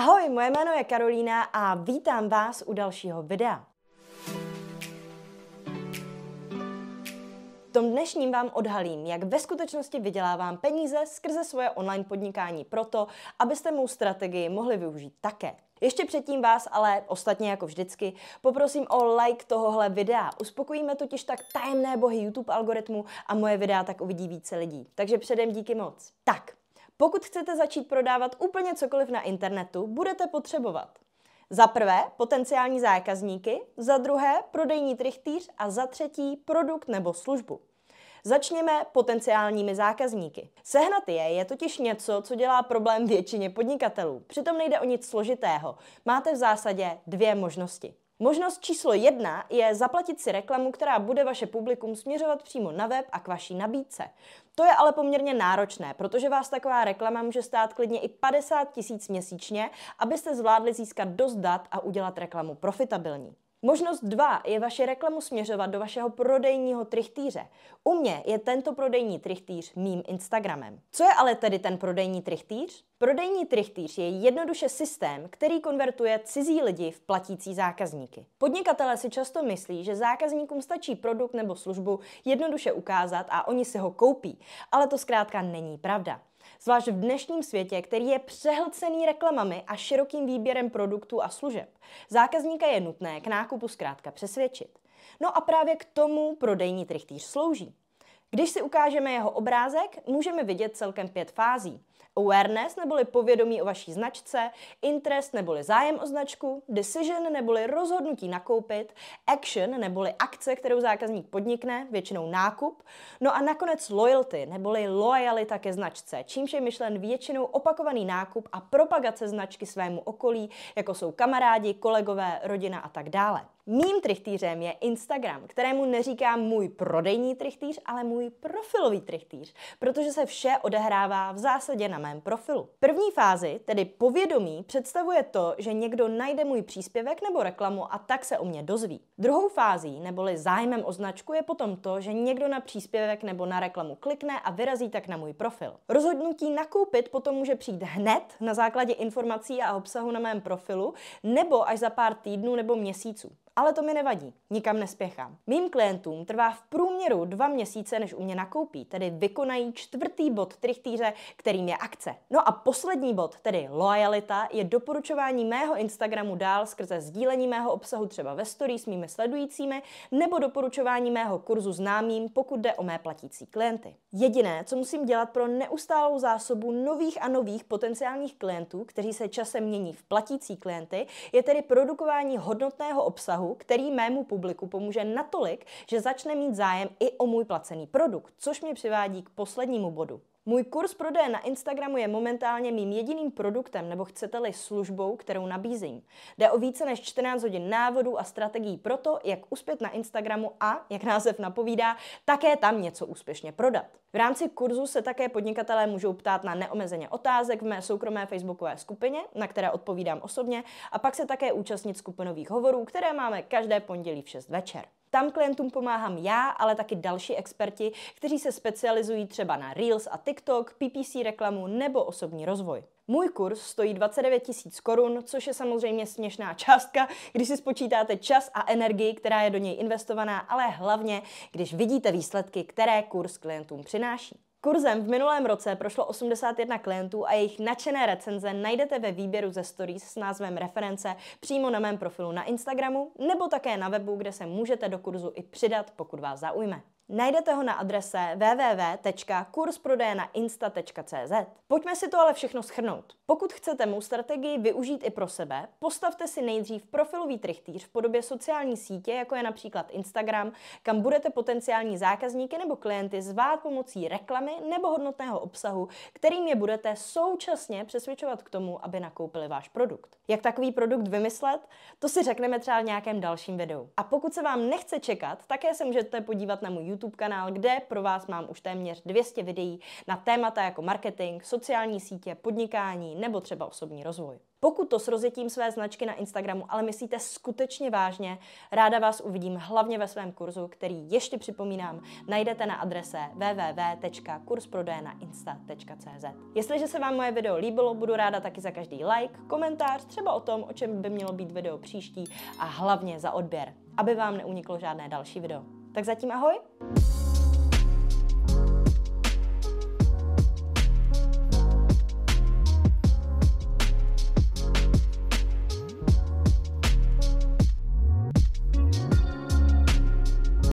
Ahoj, moje jméno je Karolína a vítám vás u dalšího videa. V tom dnešním vám odhalím, jak ve skutečnosti vydělávám peníze skrze svoje online podnikání proto, abyste mou strategii mohli využít také. Ještě předtím vás ale, ostatně jako vždycky, poprosím o like tohohle videa. Uspokojíme totiž tak tajemné bohy YouTube algoritmu a moje videa tak uvidí více lidí. Takže předem díky moc. Tak, pokud chcete začít prodávat úplně cokoliv na internetu, budete potřebovat za prvé potenciální zákazníky, za druhé prodejní trichtýř a za třetí produkt nebo službu. Začněme potenciálními zákazníky. Sehnat je je totiž něco, co dělá problém většině podnikatelů. Přitom nejde o nic složitého. Máte v zásadě dvě možnosti. Možnost číslo jedna je zaplatit si reklamu, která bude vaše publikum směřovat přímo na web a k vaší nabídce. To je ale poměrně náročné, protože vás taková reklama může stát klidně i 50 tisíc měsíčně, abyste zvládli získat dost dat a udělat reklamu profitabilní. Možnost dva je vaši reklamu směřovat do vašeho prodejního trichtýře. U mě je tento prodejní trichtýř mým Instagramem. Co je ale tedy ten prodejní trichtýř? Prodejní trichtýř je jednoduše systém, který konvertuje cizí lidi v platící zákazníky. Podnikatelé si často myslí, že zákazníkům stačí produkt nebo službu jednoduše ukázat a oni si ho koupí, ale to zkrátka není pravda zvlášť v dnešním světě, který je přehlcený reklamami a širokým výběrem produktů a služeb. Zákazníka je nutné k nákupu zkrátka přesvědčit. No a právě k tomu prodejní trichtýř slouží. Když si ukážeme jeho obrázek, můžeme vidět celkem pět fází. Awareness neboli povědomí o vaší značce, interest neboli zájem o značku, decision neboli rozhodnutí nakoupit, action neboli akce, kterou zákazník podnikne, většinou nákup, no a nakonec loyalty neboli lojalita ke značce, čímž je myšlen většinou opakovaný nákup a propagace značky svému okolí, jako jsou kamarádi, kolegové, rodina a tak dále. Mým trichtýřem je Instagram, kterému neříkám můj prodejní trichtýř, ale můj profilový trichtýř, protože se vše odehrává v zásadě na mém profilu. První fázi, tedy povědomí, představuje to, že někdo najde můj příspěvek nebo reklamu a tak se o mě dozví. Druhou fází, neboli zájmem o značku, je potom to, že někdo na příspěvek nebo na reklamu klikne a vyrazí tak na můj profil. Rozhodnutí nakoupit potom může přijít hned na základě informací a obsahu na mém profilu nebo až za pár týdnů nebo měsíců ale to mi nevadí, nikam nespěchám. Mým klientům trvá v průměru dva měsíce, než u mě nakoupí, tedy vykonají čtvrtý bod trichtýře, kterým je akce. No a poslední bod, tedy lojalita, je doporučování mého Instagramu dál skrze sdílení mého obsahu třeba ve story s mými sledujícími nebo doporučování mého kurzu známým, pokud jde o mé platící klienty. Jediné, co musím dělat pro neustálou zásobu nových a nových potenciálních klientů, kteří se časem mění v platící klienty, je tedy produkování hodnotného obsahu, který mému publiku pomůže natolik, že začne mít zájem i o můj placený produkt, což mě přivádí k poslednímu bodu. Můj kurz prodeje na Instagramu je momentálně mým jediným produktem, nebo chcete-li službou, kterou nabízím. Jde o více než 14 hodin návodů a strategií pro to, jak uspět na Instagramu a, jak název napovídá, také tam něco úspěšně prodat. V rámci kurzu se také podnikatelé můžou ptát na neomezeně otázek v mé soukromé facebookové skupině, na které odpovídám osobně, a pak se také účastnit skupinových hovorů, které máme každé pondělí v 6 večer. Tam klientům pomáhám já, ale taky další experti, kteří se specializují třeba na Reels a TikTok, PPC reklamu nebo osobní rozvoj. Můj kurz stojí 29 tisíc korun, což je samozřejmě směšná částka, když si spočítáte čas a energii, která je do něj investovaná, ale hlavně, když vidíte výsledky, které kurz klientům přináší. Kurzem v minulém roce prošlo 81 klientů a jejich nadšené recenze najdete ve výběru ze stories s názvem reference přímo na mém profilu na Instagramu nebo také na webu, kde se můžete do kurzu i přidat, pokud vás zaujme. Najdete ho na adrese www.kursprodejnainsta.cz. Pojďme si to ale všechno schrnout. Pokud chcete mou strategii využít i pro sebe, postavte si nejdřív profilový trichtýř v podobě sociální sítě, jako je například Instagram, kam budete potenciální zákazníky nebo klienty zvát pomocí reklamy nebo hodnotného obsahu, kterým je budete současně přesvědčovat k tomu, aby nakoupili váš produkt. Jak takový produkt vymyslet? To si řekneme třeba v nějakém dalším videu. A pokud se vám nechce čekat, také se můžete podívat na můj YouTube YouTube kanál, kde pro vás mám už téměř 200 videí na témata jako marketing, sociální sítě, podnikání nebo třeba osobní rozvoj. Pokud to s rozjetím své značky na Instagramu ale myslíte skutečně vážně, ráda vás uvidím hlavně ve svém kurzu, který ještě připomínám, najdete na adrese www.kursprodejnainsta.cz. Jestliže se vám moje video líbilo, budu ráda taky za každý like, komentář, třeba o tom, o čem by mělo být video příští a hlavně za odběr, aby vám neuniklo žádné další video. Tak zatím ahoj!